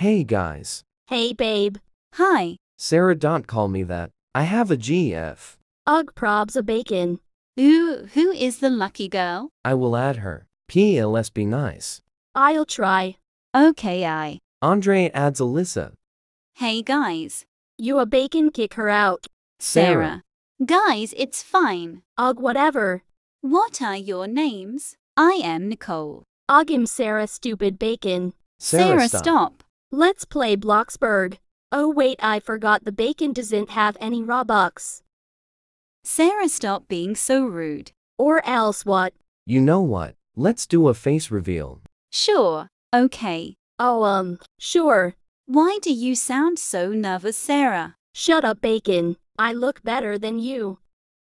Hey guys. Hey babe. Hi. Sarah don't call me that. I have a GF. Ugh probs a bacon. Ooh, who is the lucky girl? I will add her. PLS be nice. I'll try. Okay I. Andre adds Alyssa. Hey guys. You a bacon kick her out. Sarah. Sarah. Guys, it's fine. Ugh whatever. What are your names? I am Nicole. Ugh i Sarah stupid bacon. Sarah, Sarah stop. stop. Let's play Bloxburg. Oh wait I forgot the bacon doesn't have any raw bucks. Sarah stop being so rude. Or else what? You know what? Let's do a face reveal. Sure. Okay. Oh um, sure. Why do you sound so nervous Sarah? Shut up bacon. I look better than you.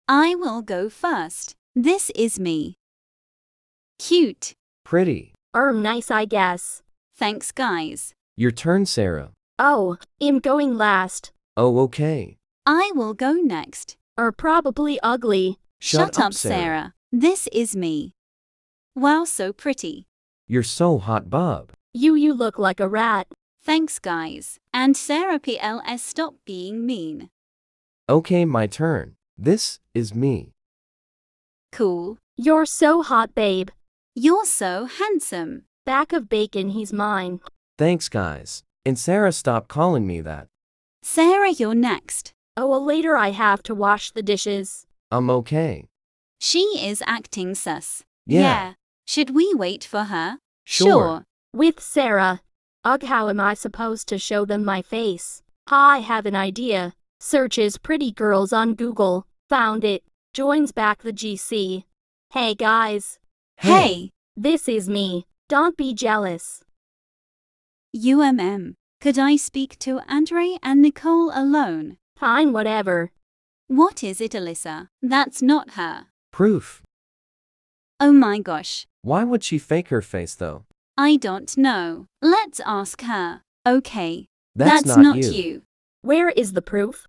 I will go first. This is me. Cute. Pretty. Erm nice I guess. Thanks guys. Your turn, Sarah. Oh, I'm going last. Oh, okay. I will go next. Or probably ugly. Shut, Shut up, Sarah. Sarah. This is me. Wow, so pretty. You're so hot, Bob. You, you look like a rat. Thanks, guys. And Sarah PLS, stop being mean. Okay, my turn. This is me. Cool. You're so hot, babe. You're so handsome. Back of bacon, he's mine. Thanks, guys. And Sarah, stop calling me that. Sarah, you're next. Oh, well, later I have to wash the dishes. I'm okay. She is acting sus. Yeah. yeah. Should we wait for her? Sure. sure. With Sarah. Ugh, how am I supposed to show them my face? I have an idea. Searches pretty girls on Google. Found it. Joins back the GC. Hey, guys. Hey. hey. This is me. Don't be jealous. UMM. Could I speak to Andre and Nicole alone? Fine, whatever. What is it, Alyssa? That's not her. Proof. Oh my gosh. Why would she fake her face though? I don't know. Let's ask her. Okay. That's, That's not, not you. you. Where is the proof?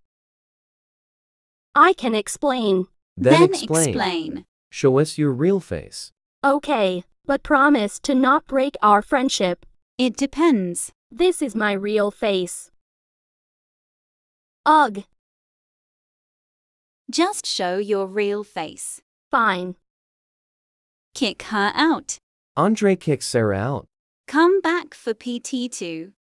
I can explain. Then, then explain. explain. Show us your real face. Okay, but promise to not break our friendship. It depends. This is my real face. Ugh. Just show your real face. Fine. Kick her out. Andre kicks Sarah out. Come back for PT2.